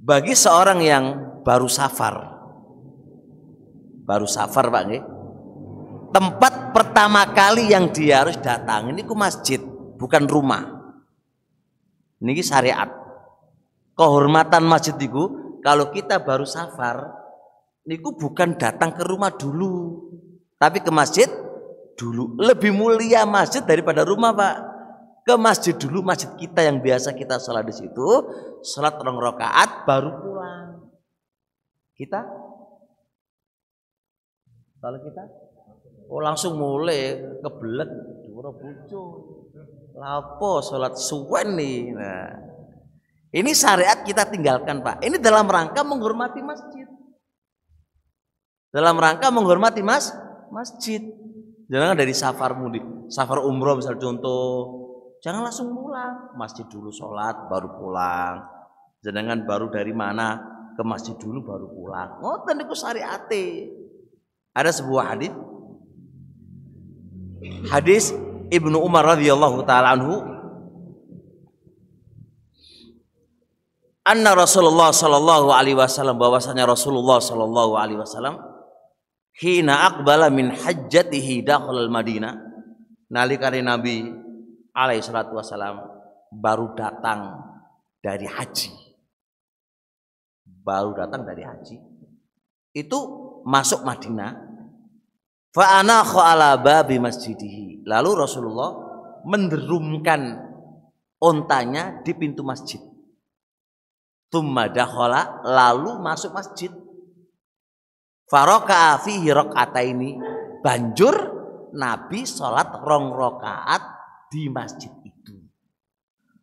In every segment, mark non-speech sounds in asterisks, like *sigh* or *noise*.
Bagi seorang yang baru safar, baru safar Pak nge? Tempat pertama kali yang dia harus datang ini ku masjid, bukan rumah. Ini syariat. Kehormatan masjid itu kalau kita baru safar niku bukan datang ke rumah dulu, tapi ke masjid dulu. Lebih mulia masjid daripada rumah, Pak ke masjid dulu masjid kita yang biasa kita sholat di situ sholat rong rokaat baru pulang kita kalau kita oh langsung mulai kebelet dua bucu lapo sholat suwen nih nah ini syariat kita tinggalkan pak ini dalam rangka menghormati masjid dalam rangka menghormati mas masjid jangan dari safar mudik safar umroh misal contoh Jangan langsung pulang. Masjid dulu sholat, baru pulang. Jenengan baru dari mana? Ke masjid dulu baru pulang. Ngoten niku syariate. Ada sebuah hadis hadis Ibnu Umar radhiyallahu taala anhu anna Rasulullah sallallahu alaihi wasallam bahwasanya Rasulullah sallallahu alaihi wasallam hina aqbala min hajjatihi al Madinah nalikane Nabi alaihi salatu wassalam baru datang dari haji. Baru datang dari haji. Itu masuk Madinah. Fa'ana ala babi masjidihi. Lalu Rasulullah menderumkan ontanya di pintu masjid. Tumma dakhala lalu masuk masjid. Faroka fihi ini banjur Nabi sholat rong rokaat di masjid itu.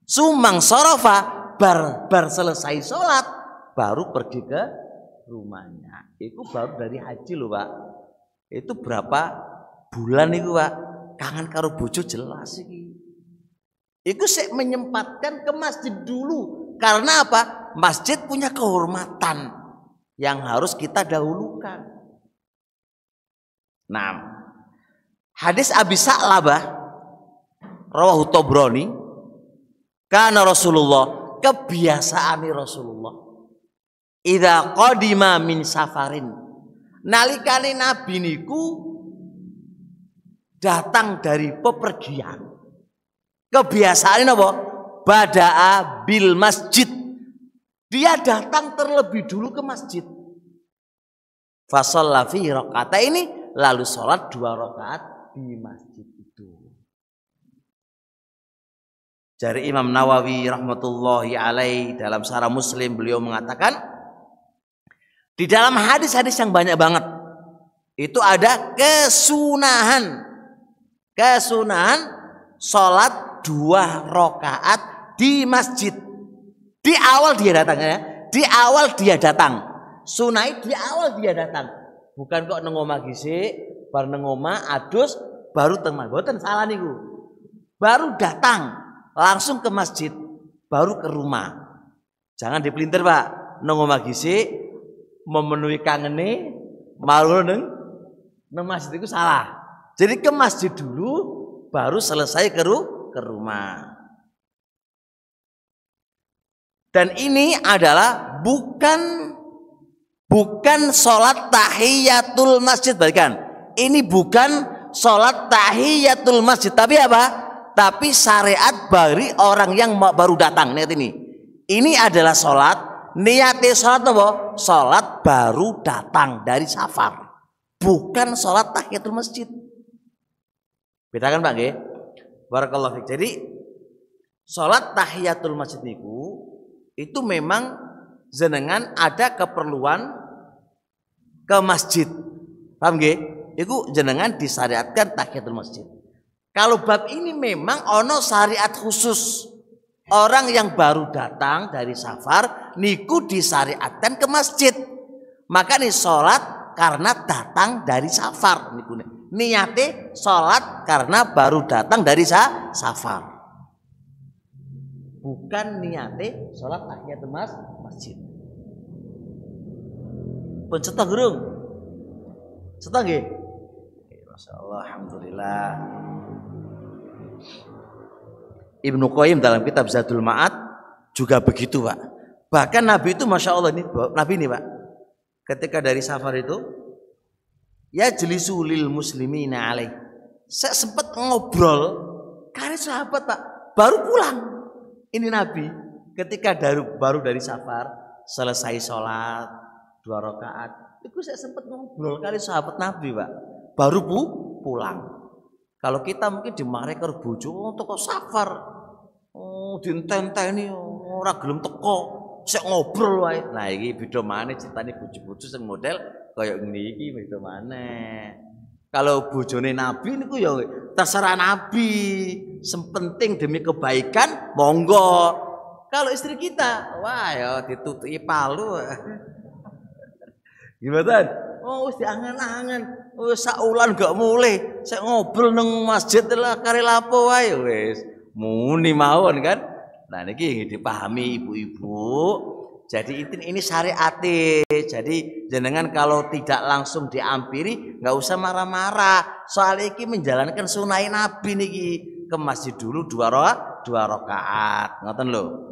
Sumang sorofa bar bar selesai sholat baru pergi ke rumahnya. Itu baru dari haji loh pak. Itu berapa bulan itu pak? Kangen karo bojo jelas sih Itu saya menyempatkan ke masjid dulu. Karena apa? Masjid punya kehormatan yang harus kita dahulukan. Nah, hadis Abi Sa'labah rawahu Tobroni karena Rasulullah kebiasaan Rasulullah ida qadima min safarin nalikane nabi niku datang dari pepergian kebiasaan apa badaa bil masjid dia datang terlebih dulu ke masjid fasalla fi rakaat ini lalu sholat dua rakaat di masjid Dari Imam Nawawi rahmatullahi alaih dalam Sarah Muslim beliau mengatakan di dalam hadis-hadis yang banyak banget itu ada kesunahan kesunahan sholat dua rokaat di masjid di awal dia datang ya di awal dia datang sunai di awal dia datang bukan kok nengoma gizi bar nengoma adus baru tengah boten salah niku baru datang langsung ke masjid, baru ke rumah. Jangan dipelintir pak, nunggu magisi, memenuhi nih malu neng, neng masjid itu salah. Jadi ke masjid dulu, baru selesai ke, ke rumah. Dan ini adalah bukan bukan sholat tahiyatul masjid, bahkan Ini bukan sholat tahiyatul masjid, tapi apa? tapi syariat bari orang yang baru datang niat ini ini adalah sholat niatnya sholat apa? sholat baru datang dari safar bukan sholat tahiyatul masjid kan pak ya jadi sholat tahiyatul masjid niku itu memang jenengan ada keperluan ke masjid paham gak? itu jenengan disyariatkan tahiyatul masjid kalau bab ini memang ono syariat khusus. Orang yang baru datang dari safar niku disyariatkan ke masjid. Maka nih sholat karena datang dari safar niku niate sholat karena baru datang dari sa safar. Bukan niate sholat akhirnya temas masjid. pencetak gerung. Setengah Masya Allah, Alhamdulillah. Ibnu Qayyim dalam kitab Zadul Maat juga begitu Pak. Bahkan Nabi itu Masya Allah, ini, Nabi ini Pak. Ketika dari safar itu, ya jelisu lil muslimina alaih. Saya sempat ngobrol karena sahabat Pak, baru pulang. Ini Nabi ketika baru, baru dari safar, selesai sholat, dua rakaat, itu saya sempat ngobrol kali sahabat Nabi Pak baru bu, pulang. Kalau kita mungkin dimarahi karo bojo oh, teko safar. Oh, ditenteni oh, ora gelem teko, saya ngobrol wae. Nah iki beda maneh ceritane bojo-bojo sing model kayak ngene iki beda maneh. Kalau bojone Nabi niku ya terserah Nabi. Sempenting demi kebaikan monggo. Kalau istri kita, wah ya ditutupi palu. *laughs* Gimana? Oh, wis diangen-angen. Oh, wis saulan gak mulai. Saya ngobrol neng masjid lah kare lapo wae wis. Muni mawon kan. Nah niki dipahami ibu-ibu. Jadi ini, ini syariat, Jadi jenengan kalau tidak langsung diampiri nggak usah marah-marah. Soal iki menjalankan sunai Nabi niki ke masjid dulu dua roh, dua rokaat. Ngoten loh.